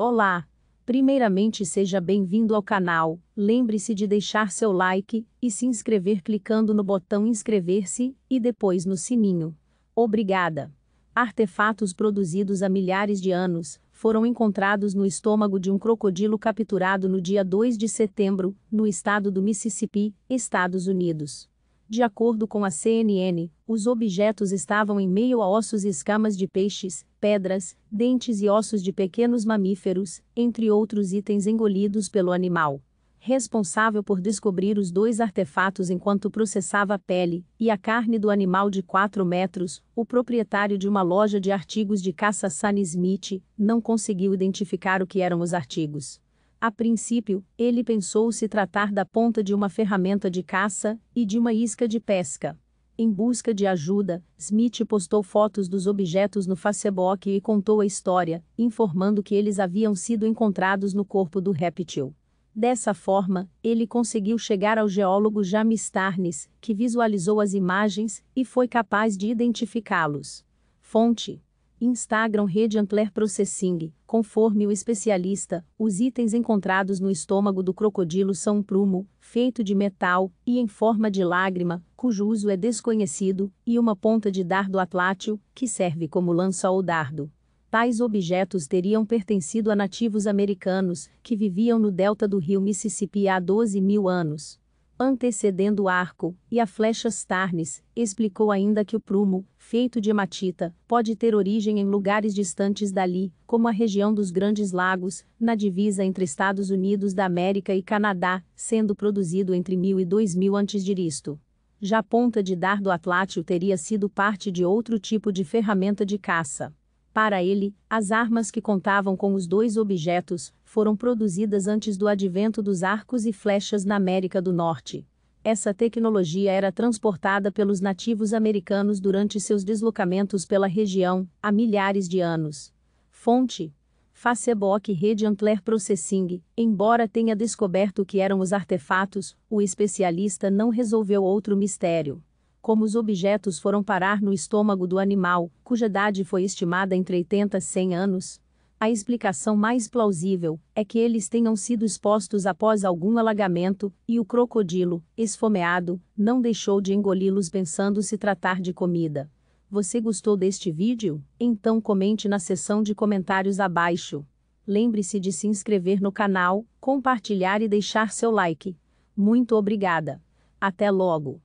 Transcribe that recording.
Olá! Primeiramente, seja bem-vindo ao canal. Lembre-se de deixar seu like e se inscrever clicando no botão inscrever-se e depois no sininho. Obrigada! Artefatos produzidos há milhares de anos foram encontrados no estômago de um crocodilo capturado no dia 2 de setembro, no estado do Mississippi, Estados Unidos. De acordo com a CNN, os objetos estavam em meio a ossos e escamas de peixes, pedras, dentes e ossos de pequenos mamíferos, entre outros itens engolidos pelo animal. Responsável por descobrir os dois artefatos enquanto processava a pele e a carne do animal de 4 metros, o proprietário de uma loja de artigos de caça Sunny Smith não conseguiu identificar o que eram os artigos. A princípio, ele pensou se tratar da ponta de uma ferramenta de caça e de uma isca de pesca. Em busca de ajuda, Smith postou fotos dos objetos no Facebook e contou a história, informando que eles haviam sido encontrados no corpo do réptil. Dessa forma, ele conseguiu chegar ao geólogo James Starnes, que visualizou as imagens e foi capaz de identificá-los. Fonte Instagram Rede Ampler Processing, conforme o especialista, os itens encontrados no estômago do crocodilo são um prumo, feito de metal, e em forma de lágrima, cujo uso é desconhecido, e uma ponta de dardo atlátil, que serve como lança ou dardo. Tais objetos teriam pertencido a nativos americanos, que viviam no delta do rio Mississippi há 12 mil anos antecedendo o arco, e a flecha Starnes explicou ainda que o prumo, feito de hematita, pode ter origem em lugares distantes dali, como a região dos Grandes Lagos, na divisa entre Estados Unidos da América e Canadá, sendo produzido entre 1000 e 2000 a.C. Já a Já ponta de dardo atlátio teria sido parte de outro tipo de ferramenta de caça. Para ele, as armas que contavam com os dois objetos foram produzidas antes do advento dos arcos e flechas na América do Norte. Essa tecnologia era transportada pelos nativos americanos durante seus deslocamentos pela região, há milhares de anos. Fonte: Facebook Rede Antler Processing. Embora tenha descoberto o que eram os artefatos, o especialista não resolveu outro mistério como os objetos foram parar no estômago do animal, cuja idade foi estimada entre 80 a 100 anos, a explicação mais plausível é que eles tenham sido expostos após algum alagamento, e o crocodilo, esfomeado, não deixou de engoli-los pensando se tratar de comida. Você gostou deste vídeo? Então comente na seção de comentários abaixo. Lembre-se de se inscrever no canal, compartilhar e deixar seu like. Muito obrigada. Até logo!